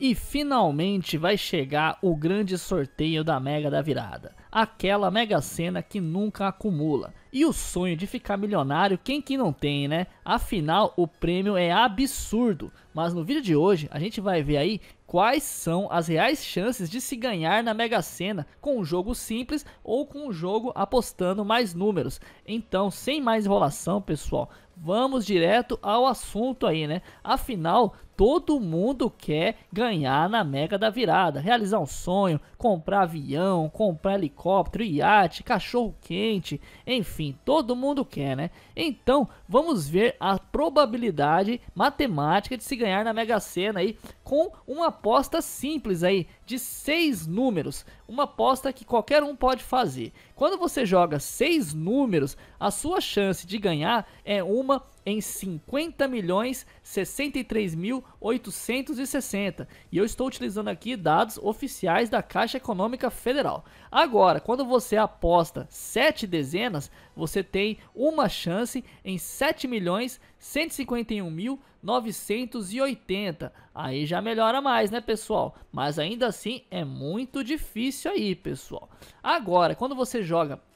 E finalmente vai chegar o grande sorteio da Mega da Virada, aquela Mega cena que nunca acumula. E o sonho de ficar milionário, quem que não tem, né? Afinal, o prêmio é absurdo. Mas no vídeo de hoje, a gente vai ver aí quais são as reais chances de se ganhar na Mega Sena com um jogo simples ou com um jogo apostando mais números. Então, sem mais enrolação, pessoal, vamos direto ao assunto aí, né? Afinal, todo mundo quer ganhar na Mega da Virada, realizar um sonho, comprar avião, comprar helicóptero, iate, cachorro quente, enfim todo mundo quer, né? Então, vamos ver a probabilidade matemática de se ganhar na Mega Sena aí com uma aposta simples aí de seis números, uma aposta que qualquer um pode fazer. Quando você joga seis números, a sua chance de ganhar é uma em 50 milhões 63.860 e eu estou utilizando aqui dados oficiais da Caixa Econômica Federal. Agora, quando você aposta sete dezenas, você tem uma chance em 7 milhões 151 mil 980. Aí já melhora mais, né, pessoal? Mas ainda assim é muito difícil aí, pessoal. Agora, quando você joga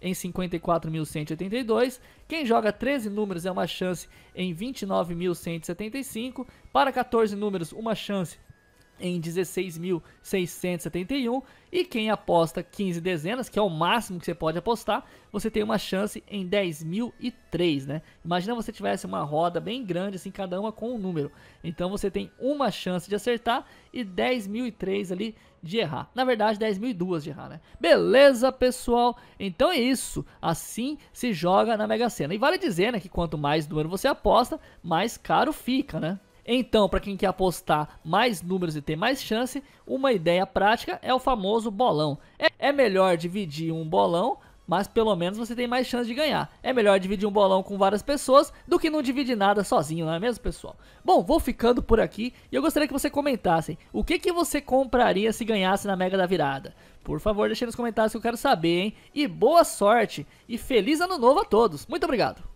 em 54.182. Quem joga 13 números é uma chance em 29.175. Para 14 números, uma chance em 16.671 e quem aposta 15 dezenas, que é o máximo que você pode apostar, você tem uma chance em 10.003, né? Imagina você tivesse uma roda bem grande assim, cada uma com um número. Então você tem uma chance de acertar e 10.003 ali de errar. Na verdade, 10.002 de errar, né? Beleza, pessoal? Então é isso. Assim se joga na Mega Sena. E vale dizer, né, que quanto mais número você aposta, mais caro fica, né? Então, para quem quer apostar mais números e ter mais chance, uma ideia prática é o famoso bolão. É, é melhor dividir um bolão mas pelo menos você tem mais chance de ganhar. É melhor dividir um bolão com várias pessoas do que não dividir nada sozinho, não é mesmo, pessoal? Bom, vou ficando por aqui e eu gostaria que você comentasse o que, que você compraria se ganhasse na Mega da Virada. Por favor, deixe nos comentários que eu quero saber, hein? E boa sorte e feliz ano novo a todos. Muito obrigado!